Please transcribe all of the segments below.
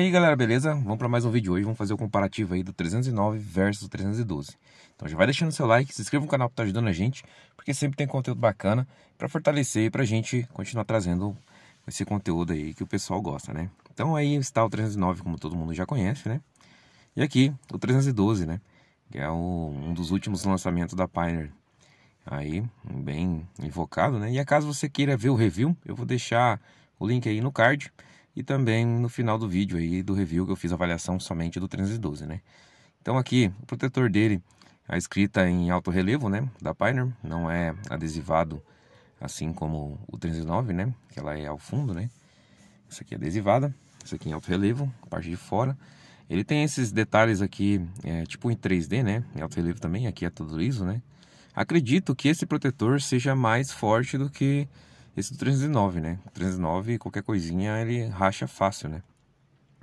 aí galera, beleza? Vamos para mais um vídeo hoje, vamos fazer o um comparativo aí do 309 versus 312 Então já vai deixando seu like, se inscreva no canal que tá ajudando a gente Porque sempre tem conteúdo bacana para fortalecer e pra gente continuar trazendo esse conteúdo aí que o pessoal gosta, né? Então aí está o 309 como todo mundo já conhece, né? E aqui o 312, né? Que é o, um dos últimos lançamentos da Pioneer Aí, bem invocado, né? E é caso você queira ver o review, eu vou deixar o link aí no card e também no final do vídeo aí do review que eu fiz avaliação somente do 312, né? Então aqui, o protetor dele, a escrita em alto relevo, né, da Pioneer, não é adesivado assim como o 309, né, que ela é ao fundo, né? isso aqui é adesivada, isso aqui em alto relevo, parte de fora. Ele tem esses detalhes aqui, é, tipo em 3D, né? Em alto relevo também, aqui é tudo liso, né? Acredito que esse protetor seja mais forte do que esse do 309, né? 309, qualquer coisinha, ele racha fácil, né?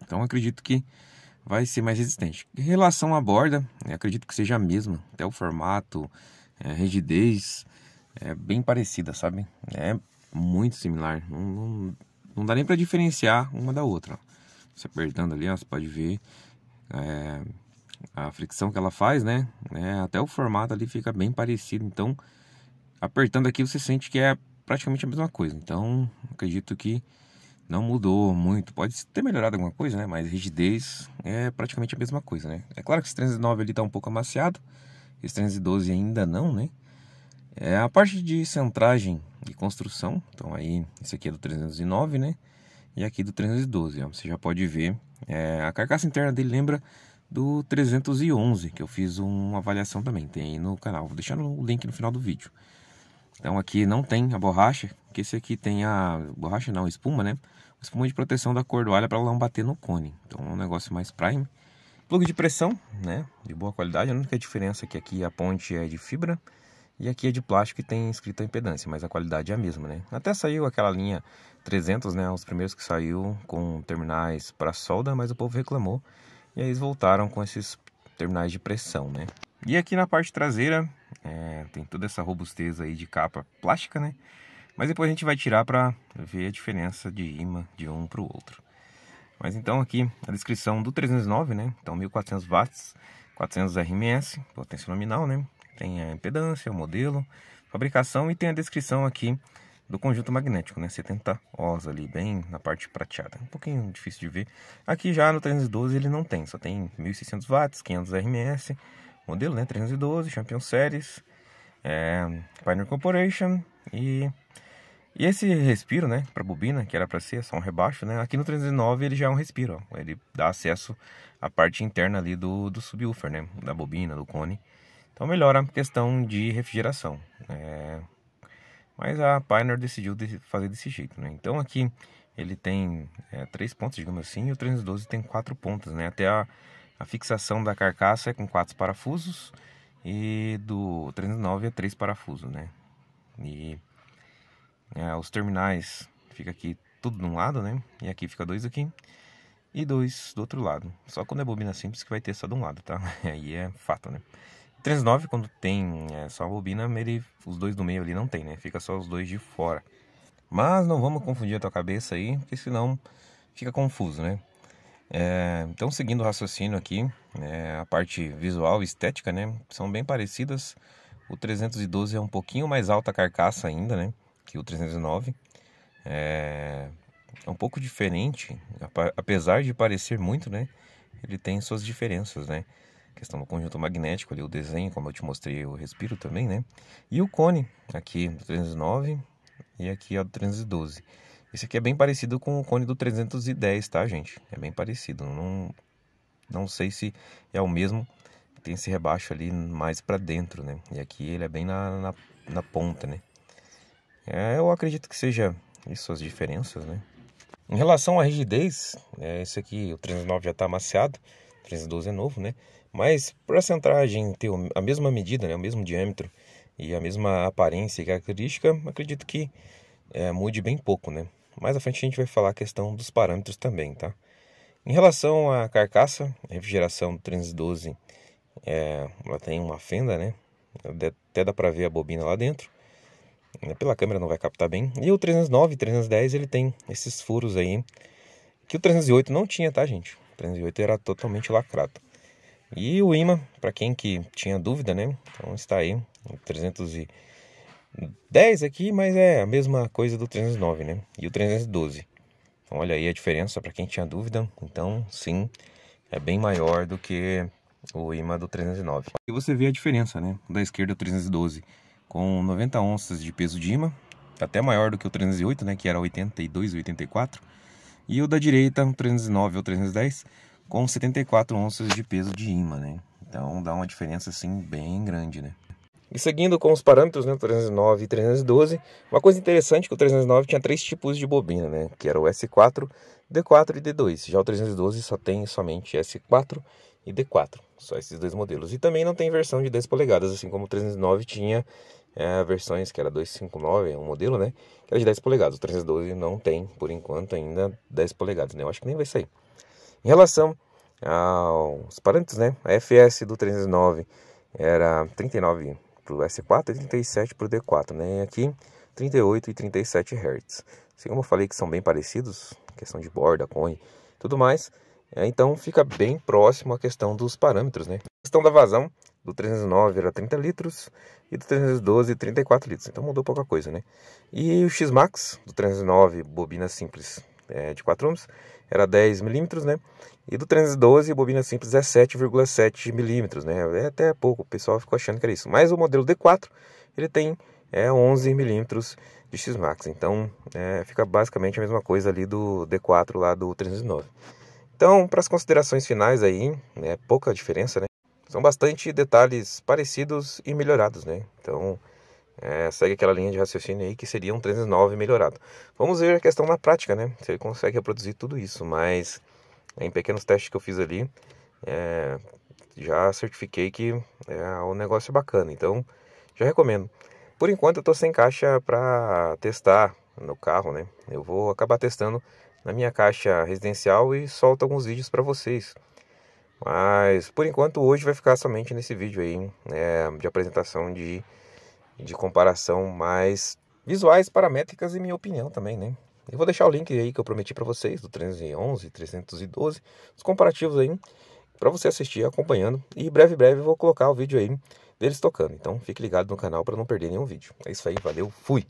Então acredito que vai ser mais resistente. Em relação à borda, né, acredito que seja a mesma. Até o formato, é, rigidez, é bem parecida, sabe? É muito similar. Não, não, não dá nem para diferenciar uma da outra. Você apertando ali, ó, você pode ver é, a fricção que ela faz, né? É, até o formato ali fica bem parecido. Então, apertando aqui, você sente que é praticamente a mesma coisa. Então, acredito que não mudou muito. Pode ter melhorado alguma coisa, né? Mas rigidez é praticamente a mesma coisa, né? É claro que esse 309 ali tá um pouco amaciado. Esse 312 ainda não, né? É a parte de centragem e construção. Então aí, esse aqui é do 309, né? E aqui do 312, ó. Você já pode ver. É, a carcaça interna dele lembra do 311, que eu fiz uma avaliação também. Tem aí no canal. Vou deixar o link no final do vídeo. Então aqui não tem a borracha, que esse aqui tem a borracha não, espuma, né? Espuma de proteção da cordoalha é para ela não bater no cone. Então é um negócio mais prime. Plug de pressão, né? De boa qualidade. A única diferença é que aqui a ponte é de fibra e aqui é de plástico e tem escrita a impedância, mas a qualidade é a mesma, né? Até saiu aquela linha 300, né? Os primeiros que saiu com terminais para solda, mas o povo reclamou. E aí eles voltaram com esses terminais de pressão, né? E aqui na parte traseira, é, tem toda essa robustez aí de capa plástica, né? Mas depois a gente vai tirar para ver a diferença de imã de um para o outro. Mas então aqui a descrição do 309, né? Então 1400 watts, 400 RMS, potência nominal, né? Tem a impedância, o modelo, fabricação e tem a descrição aqui do conjunto magnético, né? 70 Os ali, bem na parte prateada. Um pouquinho difícil de ver. Aqui já no 312 ele não tem, só tem 1600 watts, 500 RMS, modelo, né? 312, Champion Series, é, Pioneer Corporation e, e esse respiro, né? Para bobina, que era para ser só um rebaixo, né? Aqui no 309 ele já é um respiro, ó, ele dá acesso à parte interna ali do, do subwoofer, né? Da bobina, do cone. Então melhora a questão de refrigeração. É, mas a Pioneer decidiu fazer desse jeito, né? Então aqui ele tem é, três pontas, digamos assim, e o 312 tem quatro pontas, né? Até a a fixação da carcaça é com quatro parafusos e do 309 é três parafusos, né? E é, os terminais fica aqui tudo de um lado, né? E aqui fica dois aqui e dois do outro lado. Só quando é bobina simples que vai ter só de um lado, tá? Aí é fato, né? 309 quando tem é, só a bobina, ele, os dois do meio ali não tem, né? Fica só os dois de fora. Mas não vamos confundir a tua cabeça aí, porque senão fica confuso, né? É, então, seguindo o raciocínio aqui, é, a parte visual e estética, né, são bem parecidas. O 312 é um pouquinho mais alta a carcaça ainda, né, que o 309. É, é um pouco diferente, apesar de parecer muito, né, ele tem suas diferenças, né. A questão do conjunto magnético ali, o desenho, como eu te mostrei, o respiro também, né. E o cone, aqui do 309 e aqui é do 312. Esse aqui é bem parecido com o cone do 310, tá, gente? É bem parecido. Não, não sei se é o mesmo. Tem esse rebaixo ali mais para dentro, né? E aqui ele é bem na, na, na ponta, né? É, eu acredito que seja isso as diferenças, né? Em relação à rigidez, é, esse aqui, o 309 já está amaciado, 312 é novo, né? Mas por essa entragem ter a mesma medida, né? o mesmo diâmetro e a mesma aparência e característica, acredito que é, mude bem pouco, né? Mais à frente a gente vai falar a questão dos parâmetros também, tá? Em relação à carcaça, a refrigeração 312, é, ela tem uma fenda, né? Até dá para ver a bobina lá dentro. Né, pela câmera não vai captar bem. E o 309 e 310, ele tem esses furos aí, que o 308 não tinha, tá, gente? O 308 era totalmente lacrado. E o imã, para quem que tinha dúvida, né? Então está aí, o 308. 10 aqui, mas é a mesma coisa do 309, né? E o 312. Então, olha aí a diferença para quem tinha dúvida. Então, sim, é bem maior do que o imã do 309. E você vê a diferença, né? Da esquerda o 312 com 90 onças de peso de imã, até maior do que o 308, né, que era 82 e 84, e o da direita, o 309 ou 310, com 74 onças de peso de imã, né? Então dá uma diferença assim bem grande, né? E seguindo com os parâmetros, né, 309 e 312, uma coisa interessante é que o 309 tinha três tipos de bobina, né, que era o S4, D4 e D2. Já o 312 só tem somente S4 e D4, só esses dois modelos. E também não tem versão de 10 polegadas, assim como o 309 tinha é, versões que era 259, é um modelo, né, que era de 10 polegadas. O 312 não tem, por enquanto, ainda 10 polegadas, né, eu acho que nem vai sair. Em relação aos parâmetros, né, a FS do 309 era 39 para o S4 e 37 para o D4, né? E aqui 38 e 37 Hz. Assim como eu falei que são bem parecidos, questão de borda, cone, tudo mais, é, então fica bem próximo a questão dos parâmetros, né? A questão da vazão do 309 era 30 litros e do 312 34 litros, então mudou pouca coisa, né? E o X-Max do 309, bobina simples é, de 4 ohms, era 10 milímetros, né? E do 312, bobina simples 17,7 é milímetros, né? É até pouco, o pessoal ficou achando que era isso. Mas o modelo D4, ele tem é, 11 milímetros de X-Max. Então, é, fica basicamente a mesma coisa ali do D4 lá do 309. Então, para as considerações finais aí, né? Pouca diferença, né? São bastante detalhes parecidos e melhorados, né? Então... É, segue aquela linha de raciocínio aí que seria um 309 melhorado. Vamos ver a questão na prática, né? Se ele consegue reproduzir tudo isso, mas né, em pequenos testes que eu fiz ali, é, já certifiquei que é, o negócio é bacana, então já recomendo. Por enquanto eu estou sem caixa para testar no carro, né? Eu vou acabar testando na minha caixa residencial e solto alguns vídeos para vocês. Mas por enquanto hoje vai ficar somente nesse vídeo aí, é, de apresentação de de comparação mais visuais, paramétricas e minha opinião também, né? Eu vou deixar o link aí que eu prometi para vocês do 311, 312, os comparativos aí para você assistir acompanhando e breve breve eu vou colocar o vídeo aí deles tocando. Então fique ligado no canal para não perder nenhum vídeo. É isso aí, valeu, fui.